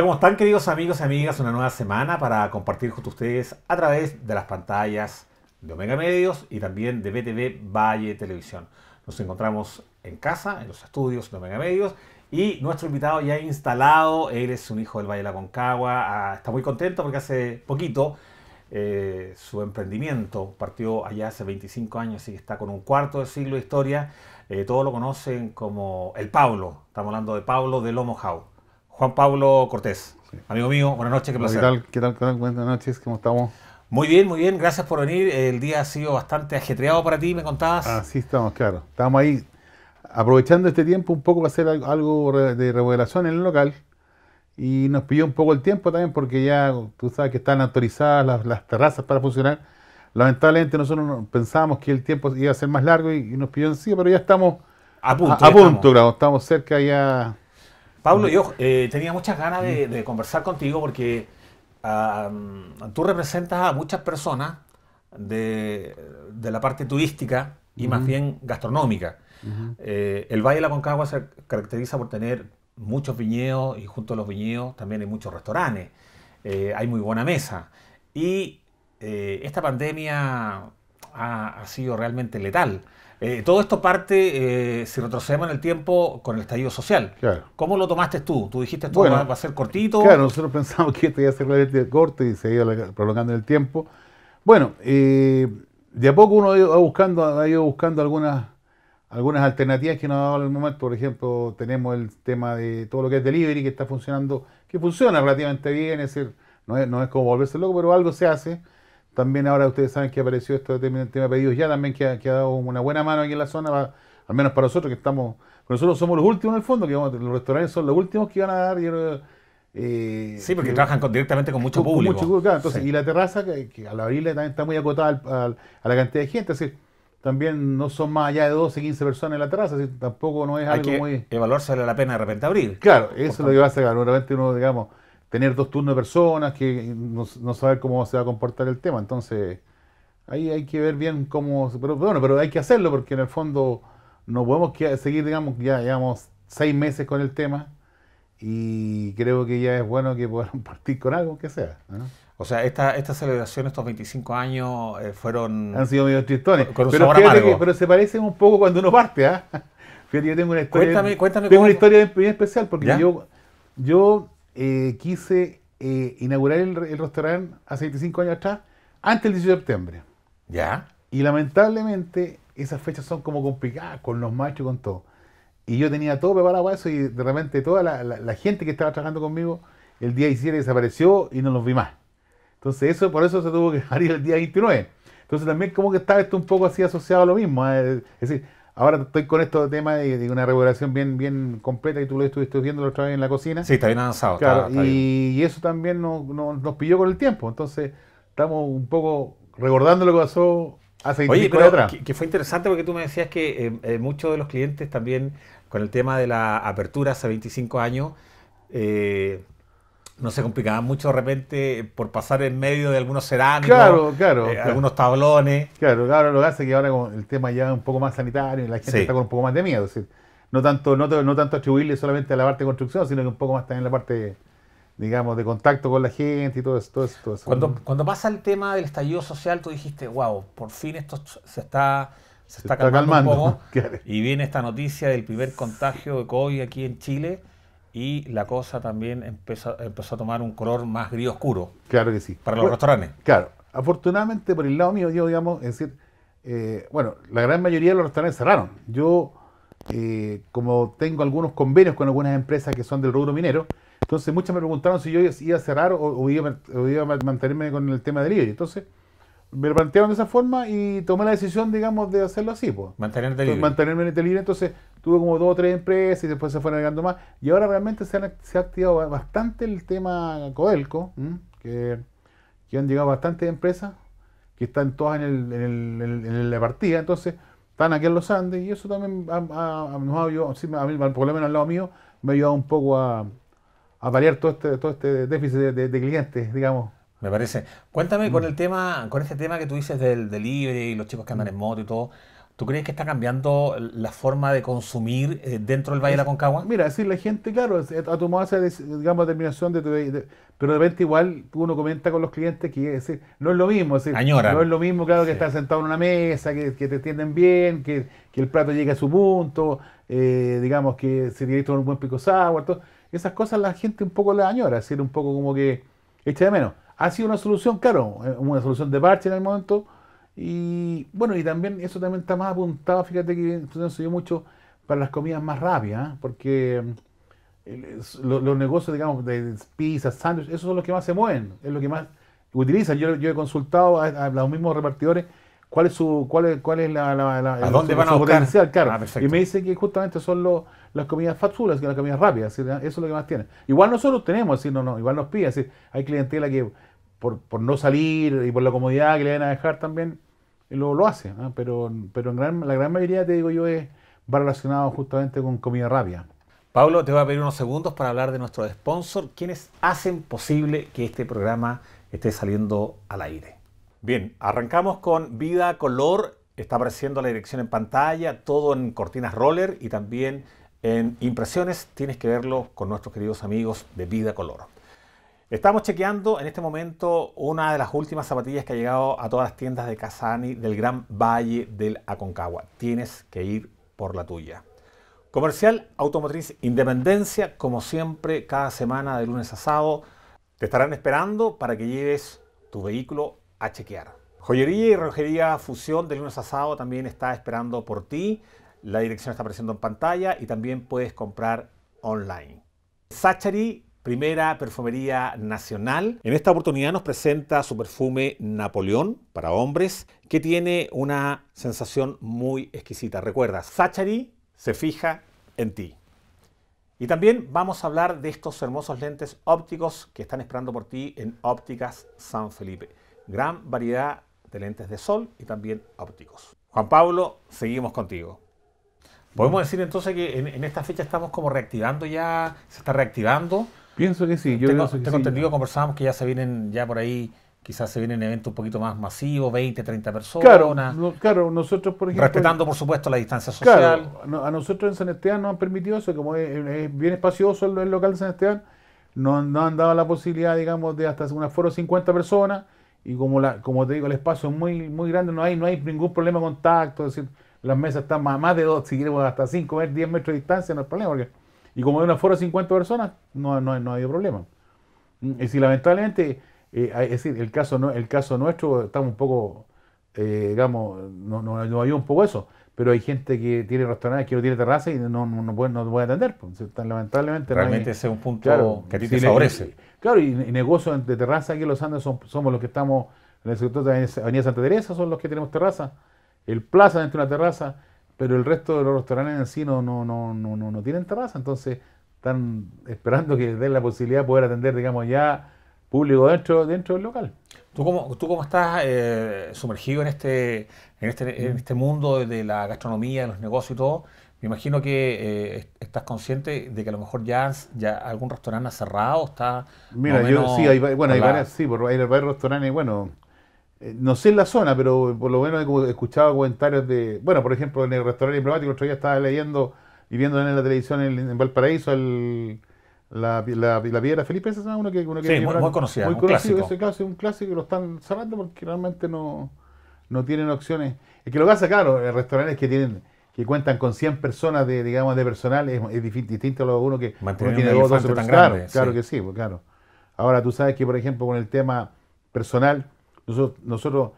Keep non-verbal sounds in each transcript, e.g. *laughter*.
¿cómo están queridos amigos y amigas? Una nueva semana para compartir con ustedes a través de las pantallas de Omega Medios y también de BTV Valle Televisión. Nos encontramos en casa, en los estudios de Omega Medios y nuestro invitado ya instalado, él es un hijo del Valle de la Concagua, ah, está muy contento porque hace poquito eh, su emprendimiento partió allá hace 25 años, así que está con un cuarto de siglo de historia. Eh, todos lo conocen como el Pablo, estamos hablando de Pablo del Lomo Jau. Juan Pablo Cortés. Amigo mío, buenas noches, qué placer. ¿Qué tal? ¿Qué tal? Buenas noches, ¿cómo estamos? Muy bien, muy bien, gracias por venir. El día ha sido bastante ajetreado para ti, me contabas. Así estamos, claro. Estamos ahí aprovechando este tiempo un poco para hacer algo de remodelación en el local. Y nos pidió un poco el tiempo también porque ya tú sabes que están autorizadas las, terrazas para funcionar. Lamentablemente nosotros pensábamos que el tiempo iba a ser más largo y, nos pidió en sí, pero ya estamos a punto. estamos cerca ya Pablo, yo eh, tenía muchas ganas de, conversar contigo porque tú representas a muchas personas de, la parte turística y más bien gastronómica. Eh, el Valle de la Concagua se caracteriza por tener muchos viñedos y junto a los viñedos también hay muchos restaurantes. Eh, hay muy buena mesa. Y esta pandemia ha sido realmente letal. Eh, todo esto parte, eh, si retrocedemos en el tiempo, con el estallido social. ¿Cómo lo tomaste tú? ¿Tú dijiste esto va, a ser cortito? Claro, nosotros *laughs* pensamos que esto iba a ser realmente corto y se iba prolongando en el tiempo. Bueno, eh, de a poco uno ha ido buscando, ha ido buscando algunas, algunas alternativas que nos ha dado el momento. Por ejemplo, tenemos el tema de todo lo que es delivery, que está funcionando, que funciona relativamente bien, es decir, no es como volverse loco, pero algo se hace. También ahora ustedes saben que apareció este de tema pedidos ya, también que ha, dado una buena mano aquí en la zona, al menos para nosotros que estamos, nosotros somos los últimos en el fondo, que los restaurantes son los últimos que van a dar. Eh, sí, porque trabajan directamente con mucho público. Y la terraza, que, al abrirle también está muy acotada al, a la cantidad de gente, así también no son más allá de 12, 15 personas en la terraza, así, tampoco no es Hay algo que muy... evaluar sale la pena de repente abrir. Claro, eso es lo que va a sacar, uno, digamos, tener dos turnos de personas, que no, saber cómo se va a comportar el tema. Entonces, ahí hay que ver bien cómo... Pero bueno, pero hay que hacerlo porque en el fondo no podemos seguir, digamos, ya llevamos seis meses con el tema y creo que ya es bueno que puedan *laughs* partir con algo que sea. O sea, esta, esta celebración, estos 25 años eh, fueron... Han sido medio tristones. pero, se parecen un poco cuando uno parte, ¿ah? *laughs* Fíjate, yo tengo una historia... Cuéntame, Tengo una historia bien especial porque yo... yo eh, quise eh, inaugurar el, el, restaurante hace 25 años atrás, antes del 18 de septiembre. ¿Ya? Y lamentablemente esas fechas son como complicadas con los machos y con todo. Y yo tenía todo preparado para eso y de repente toda la, gente que estaba trabajando conmigo el día 17 desapareció y no los vi más. Entonces eso por eso se tuvo que *laughs* abrir el día 29. Entonces también como que estaba esto un poco así asociado a lo mismo. ¿eh? Es decir, Ahora estoy con esto de tema de, una regulación bien, bien completa y tú lo estuviste viendo la otra vez en la cocina. Sí, está bien avanzado. Y, eso también nos, pilló con el tiempo. Entonces, estamos un poco recordando lo que pasó hace Oye, años atrás. Que, fue interesante porque tú me decías que eh, eh, muchos de los clientes también, con el tema de la apertura hace 25 años, eh, no se complicaba mucho de repente por pasar en medio de algunos cerámicos, claro, eh, algunos tablones. Claro, claro, lo que hace que ahora con el tema ya es un poco más sanitario y la gente está con un poco más de miedo. no tanto, no, no tanto atribuirle solamente a la parte de construcción, sino que un poco más también la parte, digamos, de contacto con la gente y todo eso. Todo Cuando, cuando pasa el tema del estallido social, tú dijiste, wow, por fin esto se está, se, está, calmando, un poco. *laughs* Y viene esta noticia del primer contagio de COVID aquí en Chile y la cosa también empezó, empezó a tomar un color más gris oscuro. Claro que sí. Para los restaurantes. Claro. Afortunadamente, por el lado mío, yo, digamos, es decir, eh, bueno, la gran mayoría de los restaurantes cerraron. Yo, eh, como tengo algunos convenios con algunas empresas que son del rubro minero, entonces muchas me preguntaron si yo iba a cerrar o, iba, a mantenerme con el tema del y Entonces, me plantearon de esa forma y tomé la decisión, digamos, de hacerlo así. Pues. en libre. Mantenerme Entonces tuve como dos o tres empresas y después se fueron agregando más. Y ahora realmente se, se ha activado bastante el tema Codelco, que, han llegado bastantes empresas que están todas en, el, en, el, en, la partida. Entonces están aquí en los Andes y eso también nos ayudado, por lo menos al lado mío, me ha ayudado un poco a, variar todo este, todo este déficit de clientes, digamos me parece. Cuéntame con mm. el tema, con este tema que tú dices del delivery y los chicos que andan mm. en moto y todo. ¿Tú crees que está cambiando la forma de consumir eh, dentro del Valle de la Mira, sí, la gente, claro, ha tomado esa digamos, determinación de, Pero de repente igual uno comenta con los clientes que no es lo mismo. Es No es lo mismo, claro, que estás sentado en una mesa, que, te tienden bien, que, el plato llegue a su punto, eh, digamos, que se tiene un buen pico agua todo. Esas cosas la gente un poco las añora, es decir, un poco como que echa de menos ha sido una solución, claro, eh, una solución de parche en el momento. Y bueno, y también eso también está más apuntado, fíjate que se dio mucho para las comidas más rápidas, ¿eh? porque eh, los, negocios, digamos, de pizza, sándwich, esos son los que más se mueven, es lo que más utilizan. Yo, he consultado a, los mismos repartidores cuál es su cuál es, cuál es la, ¿A dónde van a buscar? claro. Ah, y me dicen que justamente son los, las comidas fast food, las comidas rápidas, eso es lo que más tienen. Igual nosotros tenemos, así, no, no, igual nos piden, hay clientela que por, no salir y por la comodidad que le van a dejar también, lo, lo hace. ¿ah? Pero, en la gran mayoría, te digo yo, va relacionado justamente con comida rápida. Pablo, te voy a pedir unos segundos para hablar de nuestro sponsor, quienes hacen posible que este programa esté saliendo al aire. Bien, arrancamos con Vida Color, está apareciendo la dirección en pantalla, todo en cortinas roller y también en impresiones, tienes que verlo con nuestros queridos amigos de Vida Color. Estamos chequeando en este momento una de las últimas zapatillas que ha llegado a todas las tiendas de Casani del Gran Valle del Aconcagua. Tienes que ir por la tuya. Comercial Automotriz Independencia, como siempre, cada semana de lunes a sábado, te estarán esperando para que lleves tu vehículo a chequear. Joyería y relojería Fusión de lunes a sábado también está esperando por ti. La dirección está apareciendo en pantalla y también puedes comprar online. Sachari primera perfumería nacional. En esta oportunidad nos presenta su perfume Napoleón para hombres, que tiene una sensación muy exquisita. Recuerda, Zachary se fija en ti. Y también vamos a hablar de estos hermosos lentes ópticos que están esperando por ti en Ópticas San Felipe. Gran variedad de lentes de sol y también ópticos. Juan Pablo, seguimos contigo. Podemos decir entonces que en, en esta fecha estamos como reactivando ya, se está reactivando Pienso que sí. Yo tengo, que conversábamos que ya se vienen, ya por ahí, quizás se vienen eventos un poquito más masivos, 20, 30 personas. Claro, nosotros, por ejemplo. Respetando, por supuesto, la distancia social. Claro, a nosotros en San Esteban nos han permitido eso, como es, bien espacioso el, local de San Esteban, nos, han dado la posibilidad, digamos, de hasta un aforo de 50 personas. Y como, la, como te digo, el espacio es muy, muy grande, no hay, no hay ningún problema de contacto. Es decir, las mesas están más, más de dos, si queremos hasta 5, 10 metros de distancia, no hay problema, porque y como de una fuera de 50 personas, no, no, ha problema. Mm, y si lamentablemente, eh, es decir, el caso, no, el caso nuestro, estamos un poco, eh, digamos, nos no, no ayuda un poco eso, pero hay gente que tiene restaurantes, que no tiene terraza y no, puede, atender. Pues. lamentablemente. Realmente ese es un punto que a ti te favorece. claro, y, negocios de terraza aquí en los Andes somos los que estamos en el sector de Avenida Santa Teresa, son los que tenemos terraza. El Plaza dentro de una terraza pero el resto de los restaurantes en sí no, no, no, no, tienen terraza, entonces están esperando que den la posibilidad de poder atender, digamos, ya público dentro, dentro del local. ¿Tú cómo, tú cómo estás eh, sumergido en este, en, este, mm. este mundo de la gastronomía, de los negocios y todo? Me imagino que eh, estás consciente de que a lo mejor ya, ya algún restaurante ha cerrado, está... Mira, yo sí, hay, bueno, hay, sí, hay varios restaurantes, bueno, eh, no sé en la zona, pero por lo menos he escuchado comentarios de, bueno, por ejemplo, en el restaurante diplomático, el otro día estaba leyendo y viendo en la televisión en, Valparaíso el, la, piedra Felipe, esa es uno que, uno que sí, muy, conocida, muy conocido, clásico. ese un clásico, que lo están cerrando porque realmente no, no tienen opciones. Es que lo que pasa, claro, en restaurantes que tienen que cuentan con 100 personas de digamos de personal es, es distinto a lo uno que uno tiene dos, tan claro, que sí, pues, claro. Ahora tú sabes que por ejemplo con el tema personal nosotros, nosotros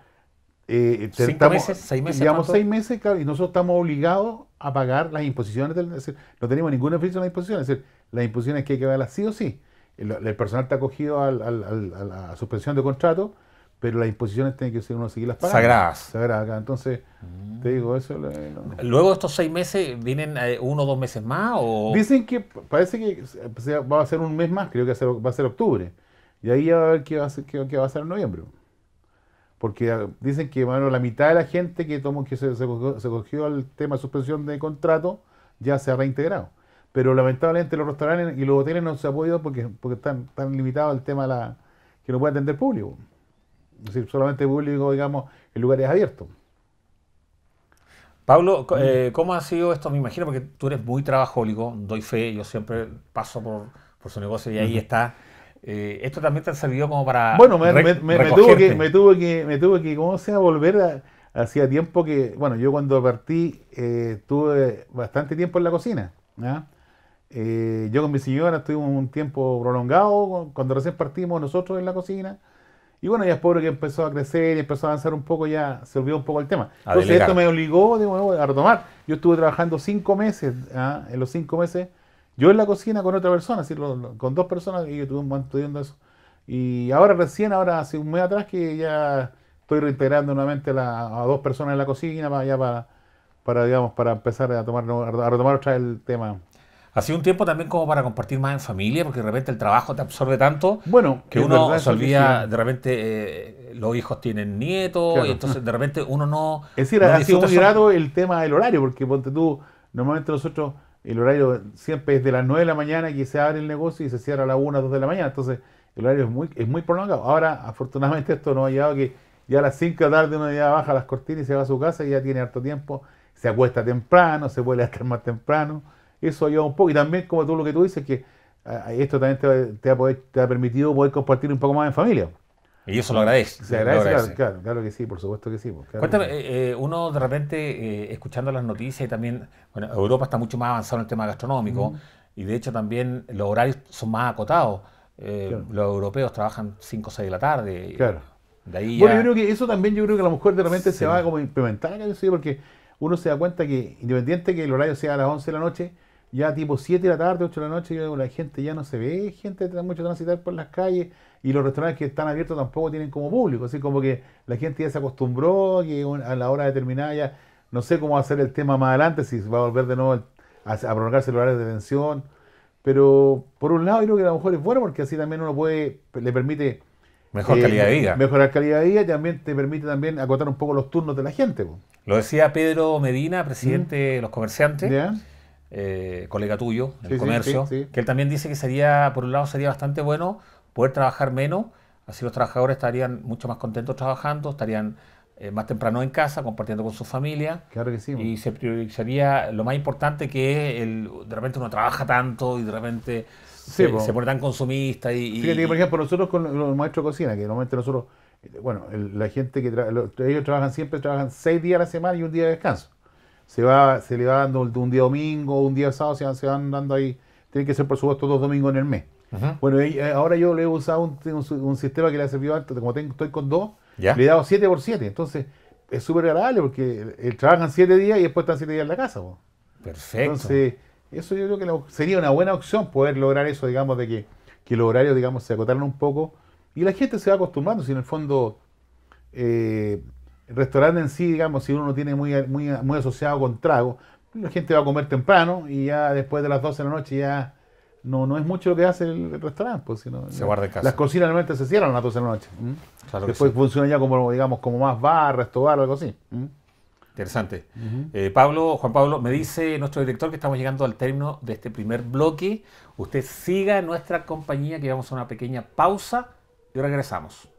eh, eh, meses, seis meses. Llevamos seis meses, y nosotros estamos obligados a pagar las imposiciones. Del, no tenemos ningún beneficio en las imposiciones. Es decir, las imposiciones que hay que pagarlas sí o sí. El, personal está acogido a la suspensión de contrato, pero las imposiciones tienen que ser uno seguirlas pagando. Sagradas. Sagradas, entonces, te digo, eso. Eh, Luego de estos seis meses, ¿vienen uno o dos meses más? Dicen que parece que va a ser un mes más, creo que va a ser octubre. Y ahí ya va a ver qué va a ser, qué va a ser en noviembre porque ah, dicen que bueno, la mitad de la gente que, tomó, que se, cogió, al tema de suspensión de contrato ya se ha reintegrado. Pero lamentablemente los restaurantes y los hoteles no se han podido porque, porque están, tan limitados al tema la, que no puede atender público. Es decir, solamente público, digamos, en lugares abiertos. Pablo, eh, ¿cómo ha sido esto? Me imagino, porque tú eres muy trabajólico, doy fe, yo siempre paso por, su negocio y ahí está eh, esto también te ha servido como para. Bueno, me, me, que, me que, me tuve que, ¿cómo sea? Volver hacia Hacía tiempo que, bueno, yo cuando partí eh, tuve bastante tiempo en la cocina. Eh, yo con mi señora estuvimos un tiempo prolongado cuando recién partimos nosotros en la cocina. Y bueno, ya es pobre que empezó a crecer y empezó a avanzar un poco, ya se olvidó un poco el tema. Entonces, esto me obligó de a retomar. Yo estuve trabajando cinco meses, en los cinco meses yo en la cocina con otra persona, con dos personas, y yo estuve un momento estudiando eso. Y ahora recién, ahora hace un mes atrás, que ya estoy reintegrando nuevamente a dos personas en la cocina para, ya para, para, digamos, para empezar a, tomar, a retomar otra vez el tema. Ha un tiempo también como para compartir más en familia, porque de repente el trabajo te absorbe tanto bueno, que uno olvida, de repente eh, los hijos tienen nietos, y entonces de repente uno no... Es decir, ha sido muy el tema del horario, porque ponte tú, normalmente nosotros el horario siempre es de las 9 de la mañana que se abre el negocio y se cierra a las 1, 2 de la mañana. Entonces, el horario es muy, es muy prolongado. Ahora, afortunadamente, esto no ha llevado a que ya a las 5 de la tarde uno ya baja las cortinas y se va a su casa y ya tiene harto tiempo. Se acuesta temprano, se vuelve a estar más temprano. Eso ayuda un poco. Y también, como tú lo que tú dices, que eh, esto también te, ha, te ha permitido poder compartir un poco más en familia. Y eso lo agradece. Se agradece, Claro, que sí, por supuesto que sí. Pues, Cuéntame, eh, eh, uno de repente, eh, escuchando las noticias y también, bueno, Europa está mucho más avanzado en el tema gastronómico y de hecho también los horarios son más acotados. Los europeos trabajan 5 o 6 de la tarde. Claro. De ahí Bueno, yo creo que eso también, yo creo que a lo mejor de repente se va a como implementar, porque uno se da cuenta que independiente que el horario sea a las 11 de la noche, ya tipo 7 de la tarde, 8 de la noche, la gente ya no se ve, gente mucho transitar por las calles y los restaurantes que están abiertos tampoco tienen como público, así como que la gente ya se acostumbró que a la hora determinada ya, no sé cómo va a ser el tema más adelante, si va a volver de nuevo a, a prolongarse los de detención, pero por un lado yo creo que a lo mejor es bueno porque así también uno puede, le permite... Mejor eh, calidad de vida. Mejorar calidad de vida y también te permite también acotar un poco los turnos de la gente. Lo decía Pedro Medina, presidente de los comerciantes eh, colega tuyo, del comercio, que él también dice que sería, por un lado, sería bastante bueno poder trabajar menos, así los trabajadores estarían mucho más contentos trabajando, estarían eh, más temprano en casa, compartiendo con su familia. Claro que sí. Y pues. se priorizaría lo más importante que es, el, de repente uno trabaja tanto y de repente pues. se, pone tan consumista. Y, Fíjate que, por ejemplo, nosotros con los maestros de cocina, que normalmente nosotros, eh, bueno, la gente que ellos trabajan siempre, trabajan seis días a la semana y un día de descanso se, va, se le va dando un día domingo, un día sábado, se, se van dando ahí. Tiene que ser, por supuesto, dos domingos en el mes. Bueno, eh, ahora yo le he usado un, sistema que le ha servido antes, como tengo, estoy con dos, le he dado siete por siete. Entonces, es súper agradable porque eh, trabajan siete días y después están siete días en la casa. Perfecto. Entonces, eso yo creo que sería una buena opción poder lograr eso, digamos, de que, que los horarios, digamos, se acotaran un poco y la gente se va acostumbrando, si en el fondo... Eh, el restaurante en sí, digamos, si uno no tiene muy, muy, muy asociado con trago, la gente va a comer temprano y ya después de las 12 de la noche ya no, no es mucho lo que hace el restaurante. Pues, sino, se guarda casa. Las cocinas normalmente se cierran a las 12 de la noche. después funciona ya como, digamos, como más bar, o algo así. Interesante. Eh, Pablo, Juan Pablo, me dice nuestro director que estamos llegando al término de este primer bloque. Usted siga nuestra compañía, que vamos a una pequeña pausa y regresamos.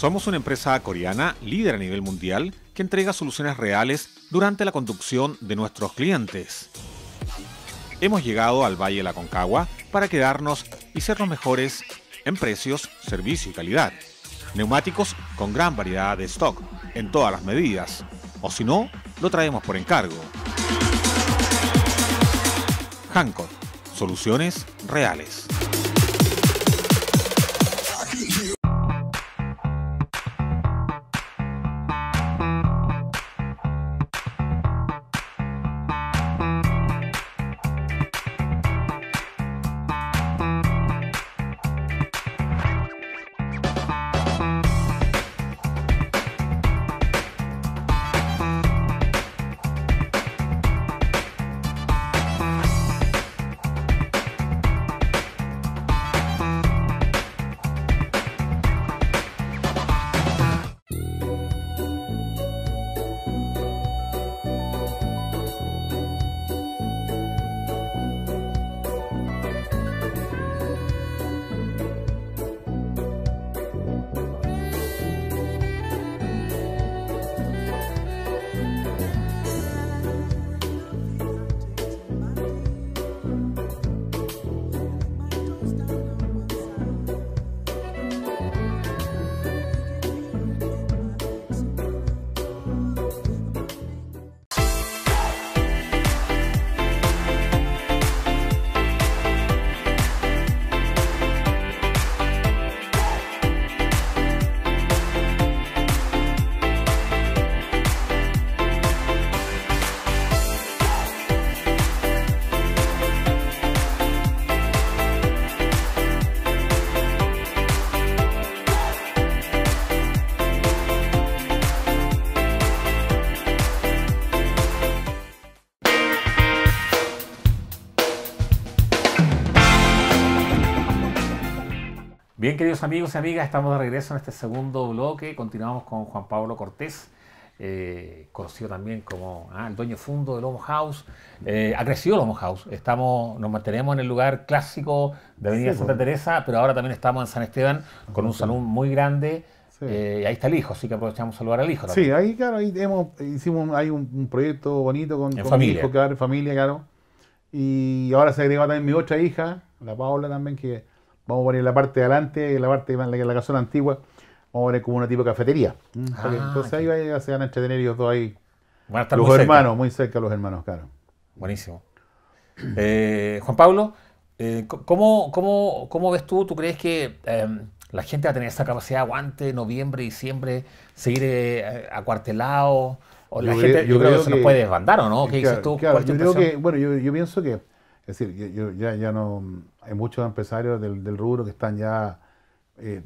Somos una empresa coreana líder a nivel mundial que entrega soluciones reales durante la conducción de nuestros clientes. Hemos llegado al Valle de la Concagua para quedarnos y ser los mejores en precios, servicio y calidad. Neumáticos con gran variedad de stock, en todas las medidas, o si no, lo traemos por encargo. Hancock, soluciones reales. queridos amigos y amigas, estamos de regreso en este segundo bloque. Continuamos con Juan Pablo Cortés, eh, conocido también como ah, el dueño fundo de Lomo House. Eh, ha crecido el House. Estamos, nos mantenemos en el lugar clásico de Avenida Santa Teresa, pero ahora también estamos en San Esteban con un salón muy grande. Eh, ahí está el hijo, así que aprovechamos saludar al hijo. Sí, ahí, claro, hicimos hay un, proyecto bonito con, con mi hijo, claro, familia, claro. Y ahora se agrega también mi otra hija, la Paola también, que Vamos a poner la parte de adelante, la parte de la, casona antigua, vamos a poner como una tipo de cafetería. Mm, ah, entonces ahí se van a entretener ellos dos ahí. los hermanos, muy cerca los hermanos, claro. Buenísimo. Eh, Juan Pablo, eh, ¿cómo, cómo, cómo, ves tú? ¿Tú crees que em, la gente va a tener esa capacidad aguante noviembre, diciembre, seguir eh, acuartelado? O la yo gente, creo, yo, creo, que se nos puede desbandar, ¿o no? ¿Qué claro, dices tú? yo bueno, yo, pienso que, es decir, yo, ya, ya no hay muchos empresarios del, del rubro que están ya, eh,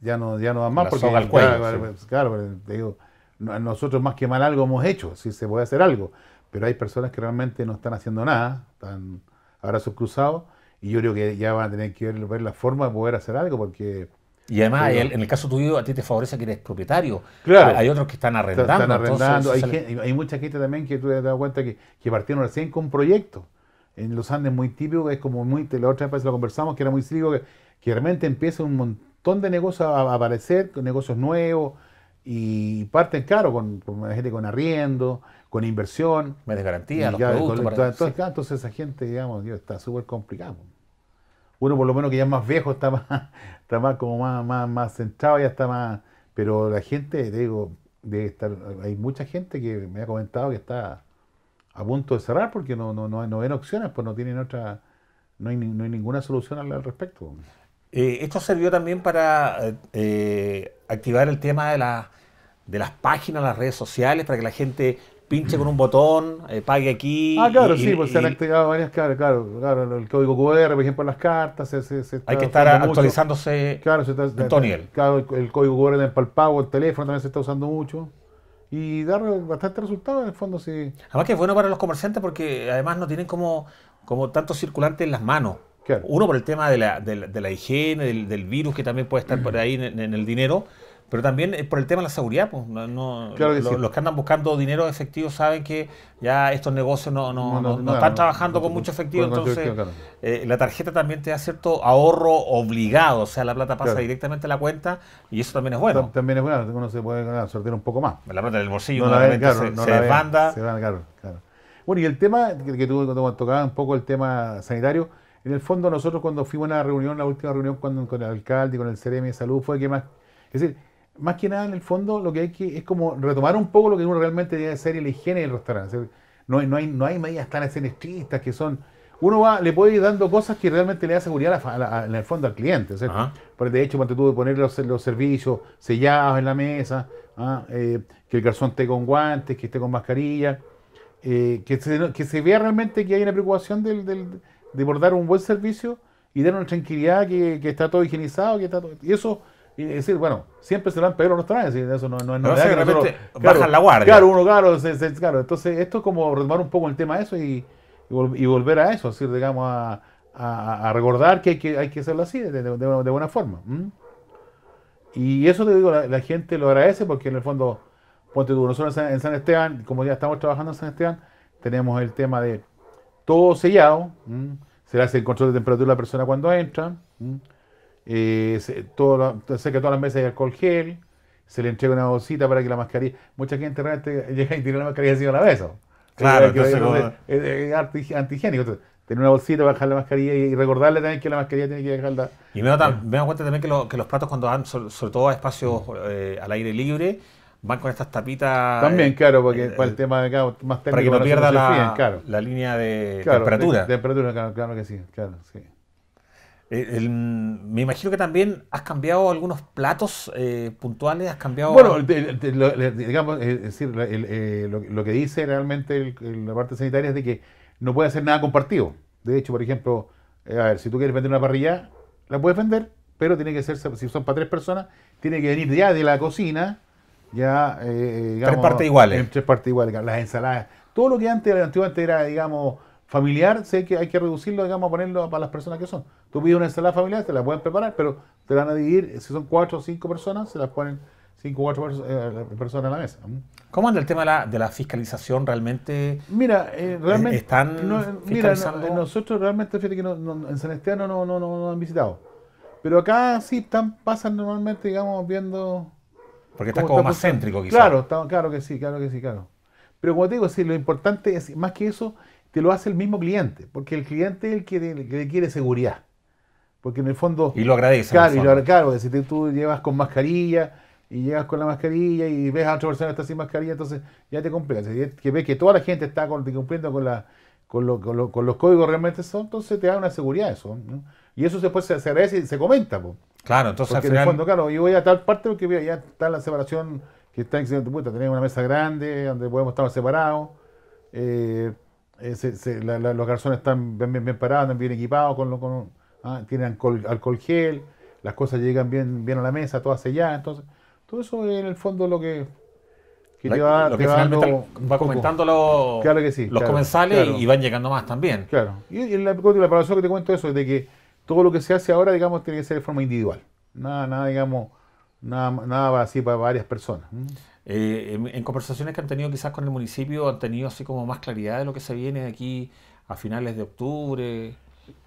ya no ya no dan más. porque, claro, pues, pues, te digo, nosotros más que mal algo hemos hecho, si se puede hacer algo, pero hay personas que realmente no están haciendo nada, están abrazos cruzados, y yo creo que ya van a tener que ver, la forma de poder hacer algo, porque... Y además, en el caso tuyo, a ti te favorece que eres propietario. Claro. Hay otros que están arrendando. Están arrendando. hay, hay, mucha gente también que tú te dado cuenta que, que partieron recién con proyecto en los Andes muy típico, que es como muy, la otra vez lo conversamos, que era muy típico, que, realmente empieza un montón de negocios a, aparecer, negocios nuevos, y parten, caro, con, la gente con arriendo, con inversión. Me garantía, los productos. entonces, esa gente, digamos, está súper complicada. Uno por lo menos que ya es más viejo, *laughs* está más, como más, más, más centrado, ya está más... Pero la gente, digo, debe estar, hay mucha gente que me ha comentado que está a punto de cerrar porque no, no, no, ven opciones, pues no tienen otra, no hay, no hay ninguna solución al, respecto. Eh, esto sirvió también para eh, activar el tema de, de las páginas, las redes sociales, para que la gente pinche con un botón, eh, pague aquí. Ah, claro, sí, pues se han activado varias, claro, claro, el código QR, por ejemplo, las cartas, se, Hay que estar actualizándose. Claro, se el, código QR el pago el teléfono también se está usando mucho y dar bastante resultado en el fondo. Sí. Además que es bueno para los comerciantes porque además no tienen como, como tanto circulante en las manos. Uno por el tema de la, de la, higiene, del, virus que también puede estar mm. por ahí en el dinero pero también eh, por el tema de la seguridad, pues, no, los, que andan buscando dinero efectivo saben que ya estos negocios no, están trabajando con mucho efectivo, entonces eh, la tarjeta también te da cierto ahorro obligado, o sea, la plata pasa directamente a la cuenta y eso también es bueno. También es bueno, uno se puede ganar, sortear un poco más. La plata del bolsillo, se, desbanda. Bueno, y el tema que, que tú tocaba un poco el tema sanitario, en el fondo nosotros cuando fuimos a la reunión, la última reunión con, con el alcalde y con el CRM de salud, fue que más, es decir, más que nada en el fondo lo que hay que es como retomar un poco lo que uno realmente debe ser la higiene del restaurante. no, no, hay, no hay medidas tan estrictas que son... Uno va, le puede ir dando cosas que realmente le da seguridad en el fondo al cliente. O de hecho, cuando tú pones poner los, servicios sellados en la mesa, ¿ah? eh, que el garzón esté con guantes, que esté con mascarilla, eh, que, se, vea realmente que hay una preocupación del, de por un buen servicio y dar una tranquilidad que, que está todo higienizado, que está todo... Y eso y decir, bueno, siempre se lo han pedido los trajes, eso no, no es novedad. Que de repente bajan la guardia. Claro, uno, claro, claro. Entonces, esto es como retomar un poco el tema de eso y, volver a eso, decir, digamos, a, recordar que hay que, hay que hacerlo así, de, buena forma. Y eso te digo, la, gente lo agradece porque en el fondo, ponte tú, nosotros en San, Esteban, como ya estamos trabajando en San Esteban, tenemos el tema de todo sellado, se le hace el control de temperatura a la persona cuando entra eh, todo, sé que todas las mesas hay alcohol gel, se le entrega una bolsita para que la mascarilla. Mucha gente realmente *laughs* llega y tira la mascarilla encima de la Claro, es, antihigiénico tener una bolsita para dejar la mascarilla y recordarle también que la mascarilla tiene que dejarla. Y me eh, da, cuenta también que, los que, los platos cuando van, sobre, todo a espacios eh, al aire libre, van con estas tapitas. También, eh, claro, porque para el tema de más técnico. Para que no pierda la, la línea de temperatura. De, temperatura, claro, que sí, claro, sí. Eh, me imagino que también has cambiado algunos platos eh, puntuales, has cambiado... Bueno, digamos, decir, eh, lo, que dice realmente la parte sanitaria es de que no puede hacer nada compartido. De hecho, por ejemplo, a ver, si tú quieres vender una parrilla, la puedes vender, pero tiene que ser, si son para tres personas, tiene que venir ya de la cocina, ya... Eh, tres partes iguales. En tres partes iguales, las ensaladas. Todo lo que antes, era, digamos, familiar, sé que hay que reducirlo, digamos, ponerlo para las personas que son. Tú pides una ensalada familiar, te la pueden preparar, pero te van a dividir, si son cuatro o cinco personas, se las ponen cinco o cuatro eh, eh, personas en la mesa. ¿Cómo anda el tema de la, de la fiscalización realmente? Mira, eh, realmente... ¿Están no, nosotros realmente, fíjate que no, en San Esteban no, no, han visitado. Pero acá sí están, pasan normalmente, digamos, viendo... Porque está como más céntrico quizás. Claro, claro que sí, claro que sí, claro. Pero como te digo, sí, lo importante es, más que eso, te lo hace el mismo cliente, porque el cliente es el que le quiere seguridad porque en el fondo... Y lo agradece. Claro, y lo claro, si tú llevas con mascarilla y llegas con la mascarilla y ves a otra persona que está sin mascarilla, entonces ya te complicas. Si que ves que toda la gente está cumpliendo con, la, con, los códigos realmente son, entonces te da una seguridad eso. Y eso después se, agradece y se comenta. Claro, entonces al final... en el fondo, claro, yo voy a tal parte porque ya está la separación que está en puta, tenemos una mesa grande donde podemos estar separados. Eh, eh, los garzones están bien, parados, están bien equipados con, lo, con ¿ah? tiene alcohol, gel, las cosas llegan bien, bien a la mesa, todas selladas, entonces todo eso en el fondo lo que, va, que va, comentando los, los comensales y van llegando más también. Claro, y, la, la palabra que te cuento eso es de que todo lo que se hace ahora, digamos, tiene que ser de forma individual, nada, nada, digamos, nada, nada así para varias personas. Eh, en, conversaciones que han tenido quizás con el municipio, ¿han tenido así como más claridad de lo que se viene de aquí a finales de octubre?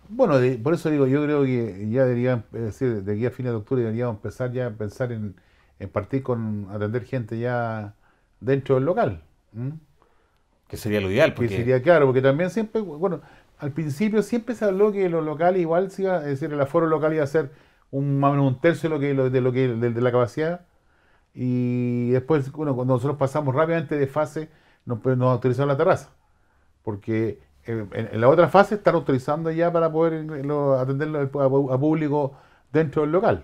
Bueno, por eso digo, yo creo que ya debería, decir, de aquí a fines de octubre deberíamos empezar ya a pensar en, partir con atender gente ya dentro del local. Que sería lo ideal. Porque... Que sería claro, porque también siempre, bueno, al principio siempre se habló que los locales igual, se es decir, el aforo local iba a ser un, más o menos un tercio de lo que, de, que la capacidad. Y después, bueno, cuando nosotros pasamos rápidamente de fase, nos, pues, nos autorizaron la terraza. Porque eh, en, la otra fase están autorizando ya para poder eh, atenderlo a, público dentro del local.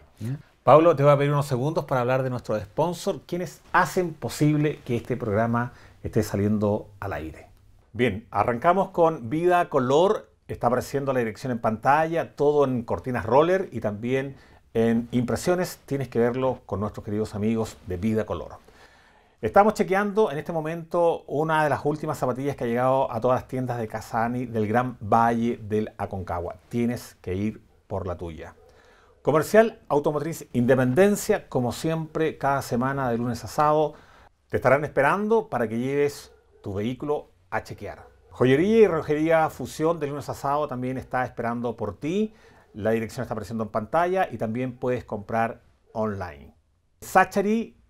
Pablo, te voy a pedir unos segundos para hablar de nuestro sponsor, quienes hacen posible que este programa esté saliendo al aire. Bien, arrancamos con Vida Color, está apareciendo la dirección en pantalla, todo en cortinas roller y también en impresiones, tienes que verlo con nuestros queridos amigos de Vida Color. Estamos chequeando en este momento una de las últimas zapatillas que ha llegado a todas las tiendas de Casani del Gran Valle del Aconcagua. Tienes que ir por la tuya. Comercial Automotriz Independencia, como siempre, cada semana de lunes a sábado, te estarán esperando para que lleves tu vehículo a chequear. Joyería y relojería Fusión de lunes a sábado también está esperando por ti. La dirección está apareciendo en pantalla y también puedes comprar online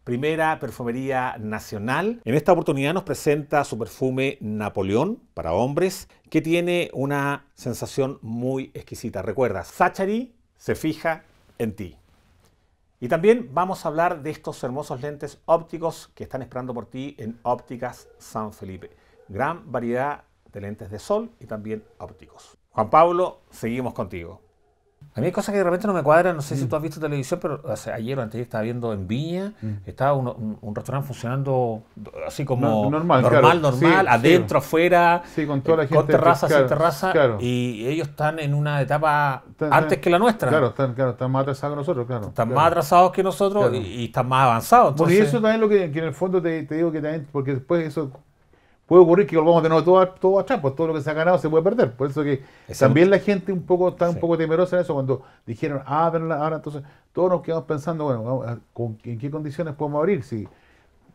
primera perfumería nacional. En esta oportunidad nos presenta su perfume Napoleón para hombres, que tiene una sensación muy exquisita. Recuerda, Zachary se fija en ti. Y también vamos a hablar de estos hermosos lentes ópticos que están esperando por ti en Ópticas San Felipe. Gran variedad de lentes de sol y también ópticos. Juan Pablo, seguimos contigo. A mí hay cosas que de repente no me cuadran, no sé si mm. tú has visto televisión, pero ayer o antes estaba viendo en Viña, mm. estaba un, un, restaurante funcionando así como normal, normal, adentro, afuera, sí, con toda la eh, gente, terraza, y ellos están en una etapa antes que la nuestra. Claro, están, claro, están más atrasados que nosotros, claro. Están más atrasados que nosotros y, están más avanzados. y eso también lo que, en el fondo te, te, digo que también, porque después eso puede ocurrir que volvamos de nuevo todo, todo atrás, pues todo lo que se ha ganado se puede perder. Por eso que también la gente un poco está un poco temerosa en eso cuando dijeron, ah, pero ahora entonces todos nos quedamos pensando, bueno, ¿en qué condiciones podemos abrir? Si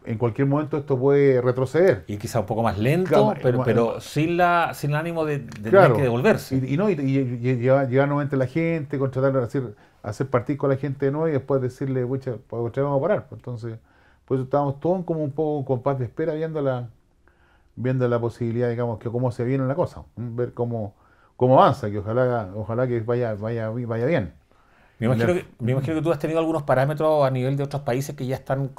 en cualquier momento esto puede retroceder. Y quizá un poco más lento, pero, pero, sin la sin el ánimo de, tener que devolverse. Y, no, y, y, la gente, contratar, hacer, hacer partido con la gente de nuevo y después decirle, pues vamos a parar. Pues entonces, pues estábamos todos como un poco con paz de espera viendo la viendo la posibilidad, digamos, que cómo se viene la cosa, ver cómo, cómo avanza, que ojalá, ojalá que vaya, vaya, vaya bien. Me imagino, que, tú has tenido algunos parámetros a nivel de otros países que ya están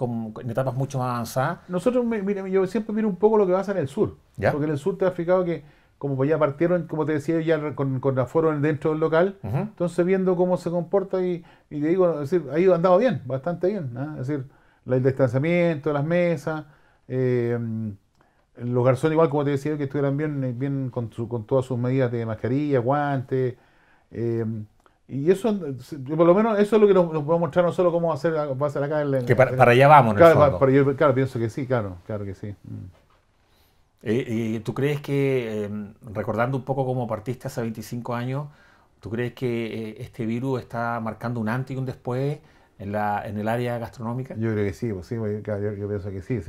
en etapas mucho más avanzadas. Nosotros, mire, yo siempre miro un poco lo que pasa en el sur. Porque en el sur te has fijado que, como ya partieron, como te decía, ya con, con foro dentro del local, entonces viendo cómo se comporta y, y te digo, ahí han andado bien, bastante bien. Es decir, el distanciamiento, las mesas, eh, los garzones, igual como te decía, que estuvieran bien, bien con, con todas sus medidas de mascarilla, guantes. Em, y eso, por lo menos, eso es lo que nos, nos mostrar no solo cómo hacer a ser, acá Que para, allá vamos, claro, pienso que sí, claro, claro que sí. ¿Y mm. eh, eh, tú crees que, em, recordando un poco como partiste hace 25 años, ¿tú crees que eh, este virus está marcando un antes y un después en, la, en el área gastronómica? Yo creo que sí, pues, sí pues, yo, pienso que sí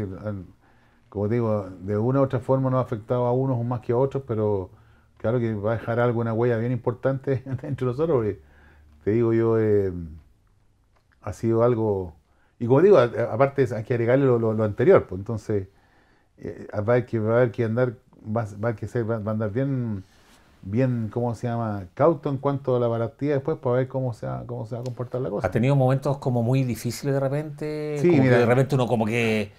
como digo, de una u otra forma nos ha afectado a unos más que a otros, pero claro que va a dejar algo, una huella bien importante *laughs* dentro nosotros, porque te digo yo, eh, ha sido algo... Y como digo, aparte hay que agregarle lo, lo, anterior, pues entonces eh, va, a haber que, va a que andar, va, va a haber que ser, va, a andar bien, bien, ¿cómo se llama? Cauto en cuanto a la baratía después para ver cómo se, va, cómo se va a comportar la cosa. ha tenido momentos como muy difíciles de repente? Sí, mira, de repente uno como que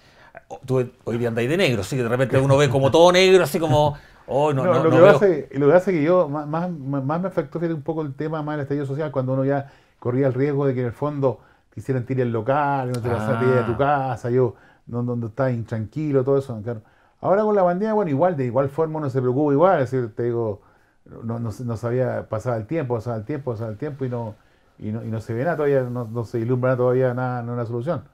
hoy día ahí de negro, así que de repente uno ve como todo negro, así como... Oh, no, lo, que hace que yo más, más, me afectó un poco el tema más del estallido social cuando uno ya corría el riesgo de que en el fondo quisieran tirar el local, no te vas a de tu ah. casa, yo, donde, donde estás intranquilo, todo eso. Claro. Ahora con la bandera, bueno, igual, de igual forma uno se preocupa igual, es decir, te digo, no, no, sabía, pasaba el tiempo, pasaba el tiempo, pasaba el tiempo y no, y no, se ve nada todavía, no, se ilumbra todavía nada, no una solución.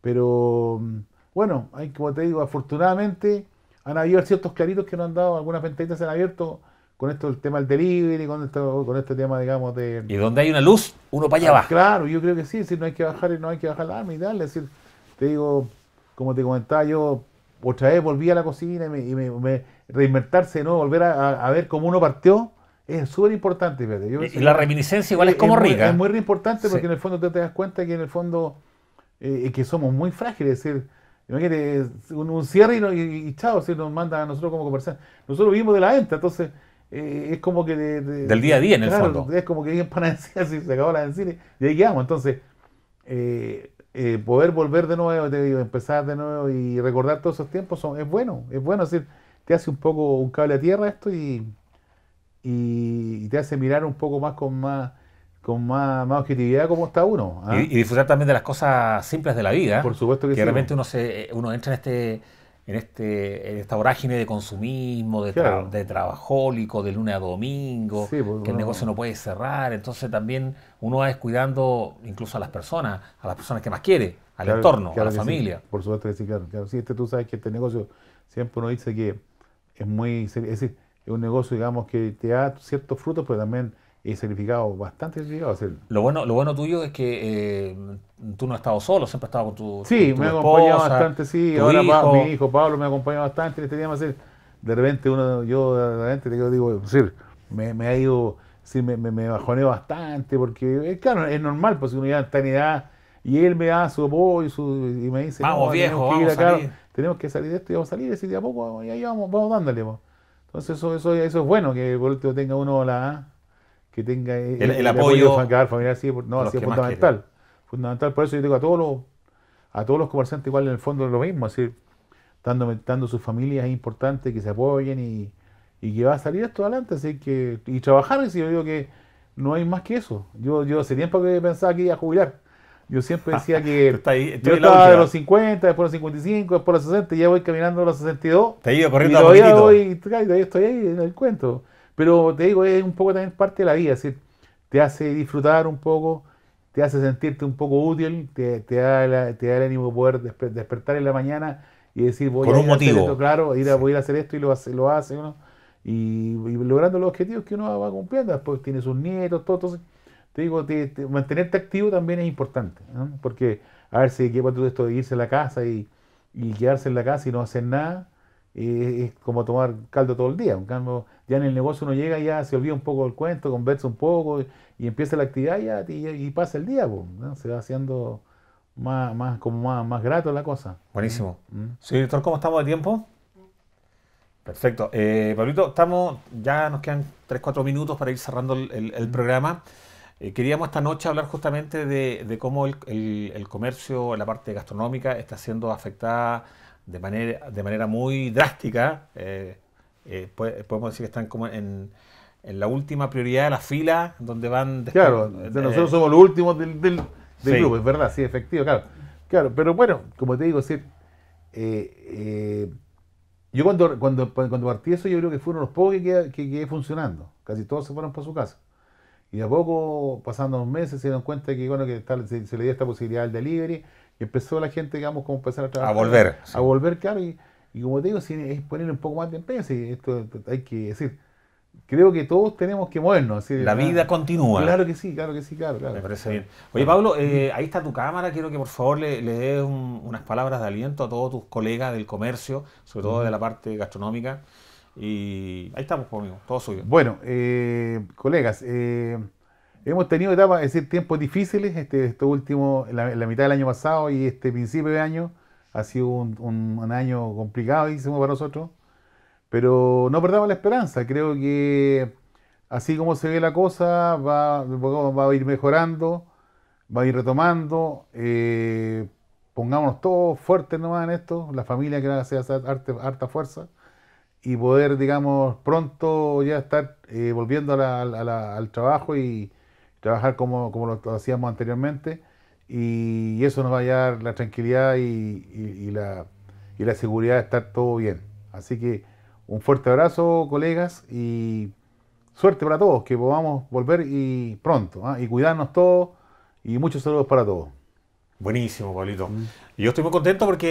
Pero mm, bueno, hay, como te digo, afortunadamente han habido ciertos claritos que no han dado, algunas ventanitas se han abierto con esto del tema del delivery, con esto, con este tema, digamos, de. Y donde hay una luz, uno para allá ah, Claro, yo creo que sí, si no hay que bajar, y no hay que bajar la arma y tal. Es decir, te digo, como te comentaba, yo otra vez volví a la cocina y me, y reinventarse, ¿no? Volver a, ver cómo uno partió. Es súper importante, y, la reminiscencia igual es, como rica. es muy importante porque en el fondo te, das cuenta que en el fondo eh, que somos muy frágiles, es decir, Imagínate, un, cierre y, chao, si nos manda a nosotros como conversar. Nosotros vivimos de la venta, entonces eh, es como que... De, Del día a día, en el fondo. Es como que para *laughs* decir si se acabó la encina, y ahí quedamos. Entonces, eh, eh, poder volver de nuevo, empezar de nuevo y recordar todos esos tiempos son, es bueno, es bueno. Es decir, te hace un poco un cable a tierra esto y te hace mirar un poco más con más con más, objetividad como está uno. ¿ah? Y, disfrutar también de las cosas simples de la vida. Por supuesto que, que sí. realmente uno, se, eh, uno entra en este en, este, esta vorágine de consumismo, de, de trabajólico, de lunes a domingo, pues, que el negocio no puede cerrar. Entonces también uno va descuidando incluso a las personas, a las personas que más quiere, al entorno, a la familia. Por supuesto que sí, claro. este, tú sabes que este negocio siempre uno dice que es muy. Es decir, es un negocio, digamos, que te da ciertos frutos, pero también he sacrificado bastante sacrificado Lo bueno, lo bueno tuyo es que eh, tú no has estado solo, siempre has estado con tu Sí, me tu me bastante, sí. Ahora mi hijo Pablo me ha acompañado bastante en este tema. De repente uno, yo de repente te digo, decir, me, ha ido, sí, me, me, bajoneo bastante, porque eh, claro, es normal, pues uno ya está en edad, y él me da su apoyo su, y me dice, vamos viejo, tenemos que, vamos a salir. tenemos que salir de esto y vamos a salir, así de a poco, y ahí vamos, vamos dándole. Pues". Entonces eso, eso, eso es bueno, que por último tenga uno la que tenga el, el, el apoyo, apoyo familiar, no, así es fundamental. Fundamental, por eso yo digo a todos los, a todos los comerciantes igual en el fondo es lo mismo, así, dando, dando sus familias es importante que se apoyen y, que va a salir esto adelante, así que, y trabajar, y yo digo que no hay más que eso. Yo, yo hace tiempo que pensaba que iba a jubilar. Yo siempre decía que *laughs* yo estaba de los 50, después de los 55, después los 60, ya voy caminando a los 62. Te iba corriendo y a y estoy ahí en el cuento. Pero te digo, es un poco también parte de la vida, te hace disfrutar un poco, te hace sentirte un poco útil, te, te, da, el ánimo de poder despertar en la mañana y decir, voy Por a un motivo. hacer esto, claro, ir a, voy a hacer esto y lo hace, lo hace uno. Y, logrando los objetivos que uno va cumpliendo, después tiene sus nietos, todo. Entonces, te digo, mantenerte activo también es importante, porque a ver si qué tú esto de irse a la casa y, y quedarse en la casa y no hacer nada es como tomar caldo todo el día. ya en el negocio uno llega ya se olvida un poco del cuento, conversa un poco y, empieza la actividad y, pasa el día, se va haciendo más, como más, grato la cosa. Buenísimo. Mm, mm. director, ¿cómo estamos de tiempo? Perfecto. Eh, Pablito, estamos, ya nos quedan 3-4 minutos para ir cerrando el, mm. programa. Eh, queríamos esta noche hablar justamente de, cómo el, comercio, la parte gastronómica, está siendo afectada de manera, de manera muy drástica. Eh, eh, podemos decir que están como en, la última prioridad de la fila, donde van... claro, eh, nosotros somos los últimos del, del, grupo, es verdad, sí, efectivo, claro. Claro, pero bueno, como te digo, yo cuando, cuando, cuando partí eso, yo creo que fueron los pocos que quedé, funcionando. Casi todos se fueron para su casa. Y de a poco, pasando unos meses, se dieron cuenta que, bueno, que se, se, le dio esta posibilidad al delivery empezó la gente, digamos, como empezar a trabajar. A volver. A, volver, claro. Y, como te digo, es eh, poner un poco más de empeño. Si esto, hay que decir, creo que todos tenemos que movernos. la vida continúa. Claro que sí, claro que sí, claro. claro. Me parece bien. Oye, Pablo, eh, ahí está tu cámara. Quiero que por favor le, des unas palabras de aliento a todos tus colegas del comercio, sobre todo de la parte gastronómica. Y ahí estamos, conmigo, pues, todo suyo. Bueno, eh, colegas, Hemos tenido etapas, es decir, tiempos difíciles, este, último, la, mitad del año pasado y este principio de año ha sido un, año complicado, hicimos para nosotros, pero no perdamos la esperanza, creo que así como se ve la cosa, va, va a ir mejorando, va a ir retomando, eh, pongámonos todos fuertes nomás en esto, la familia que hace harta, fuerza y poder, digamos, pronto ya estar eh, volviendo al trabajo y trabajar como, lo, hacíamos anteriormente y, eso nos va a dar la tranquilidad y, la, y la seguridad de estar todo bien. Así que un fuerte abrazo, colegas, y suerte para todos, que podamos volver y pronto, ¿ah? y cuidarnos todos, y muchos saludos para todos. Buenísimo, Pablito. Mm. Yo estoy muy contento porque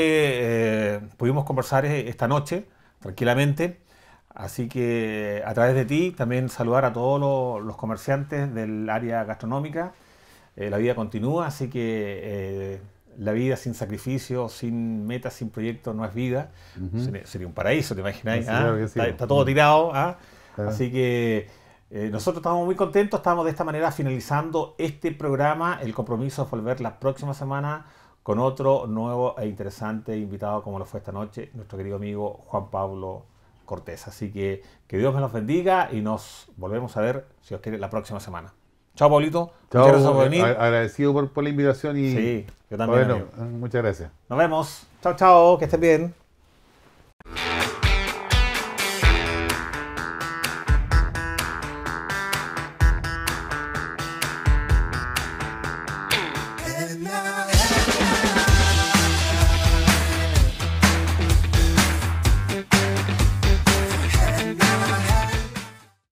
eh, pudimos conversar eh, esta noche tranquilamente Así que a través de ti también saludar a todos los, comerciantes del área gastronómica. Eh, la vida continúa, así que eh, la vida sin sacrificio, sin metas, sin proyectos no es vida. sería, un paraíso, ¿te imagináis? ¿Ah? Está, todo tirado. ¿ah? Así que eh, nosotros estamos muy contentos, estamos de esta manera finalizando este programa. El compromiso es volver la próxima semana con otro nuevo e interesante invitado como lo fue esta noche, nuestro querido amigo Juan Pablo. Cortés. Así que que Dios me los bendiga y nos volvemos a ver, si os quiere, la próxima semana. Chao, Paulito. muchas gracias por venir. Agradecido por, la invitación y. yo también. muchas gracias. Nos vemos. Chao, chao. Que estén bien.